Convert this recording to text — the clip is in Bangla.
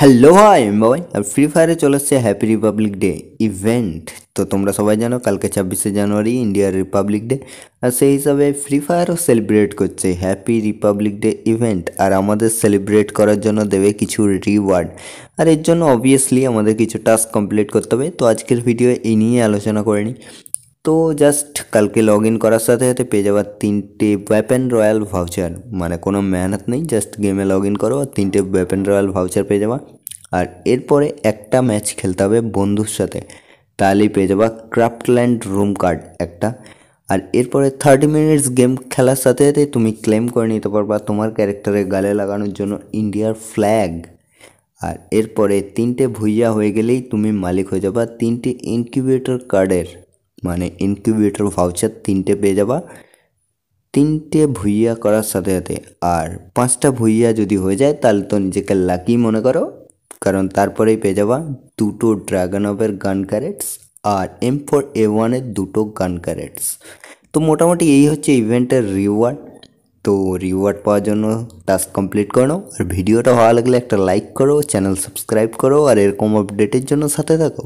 হ্যালো হাই মোবাইল আর ফ্রি ফায়ারে চলে এসছে হ্যাপি রিপাবলিক ডে ইভেন্ট তো তোমরা সবাই জানো কালকে ছাব্বিশে জানুয়ারি ইন্ডিয়ার রিপাবলিক ডে আর সেই হিসাবে ফ্রি ফায়ারও সেলিব্রেট করছে হ্যাপি রিপাবলিক ডে ইভেন্ট আর আমাদের সেলিব্রেট করার জন্য দেবে কিছু রিওয়ার্ড আর এর জন্য অবভিয়াসলি আমাদের কিছু টাস্ক কমপ্লিট করতে হবে তো আজকের ভিডিও এই নিয়ে আলোচনা করে নিই তো জাস্ট কালকে লগ ইন করার সাথে সাথে পেয়ে যাবে তিনটে ওয়েপেন রয়্যাল ভাউচার মানে কোনো মেহনত নেই জাস্ট গেমে লগ ইন করো আর তিনটে ওয়েপেন রয়্যাল ভাউচার পেয়ে যাবা আর এরপরে একটা ম্যাচ খেলতে হবে বন্ধুর সাথে তাহলেই পেয়ে যাবা ক্রাফটল্যান্ড রুম কার্ড একটা আর এরপরে থার্টি মিনিটস গেম খেলার সাথে সাথে তুমি ক্লেম করে নিতে পারবা তোমার ক্যারেক্টারে গালে লাগানোর জন্য ইন্ডিয়ার ফ্ল্যাগ আর এরপরে তিনটে ভুইয়া হয়ে গেলেই তুমি মালিক হয়ে যাবা তিনটে ইনকিউবেটর কার্ডের মানে ইনকিউবেটর ভাউচার তিনটে পেয়ে যাবা তিনটে ভুইয়া করার সাথে সাথে আর পাঁচটা ভুইয়া যদি হয়ে যায় তাহলে তো নিজেকে লাকি মনে করো কারণ তারপরেই পেয়ে যাবা দুটো ড্রাগন অফের গান ক্যারেটস আর এম ফোর এ ওয়ানের দুটো গান ক্যারেটস তো মোটামুটি এই হচ্ছে ইভেন্টের রিওয়ার্ড তো রিওয়ার্ড পাওয়ার জন্য টাস্ক কমপ্লিট করো আর ভিডিওটা ভালো লাগলে একটা লাইক করো চ্যানেল সাবস্ক্রাইব করো আর এরকম আপডেটের জন্য সাথে থাকো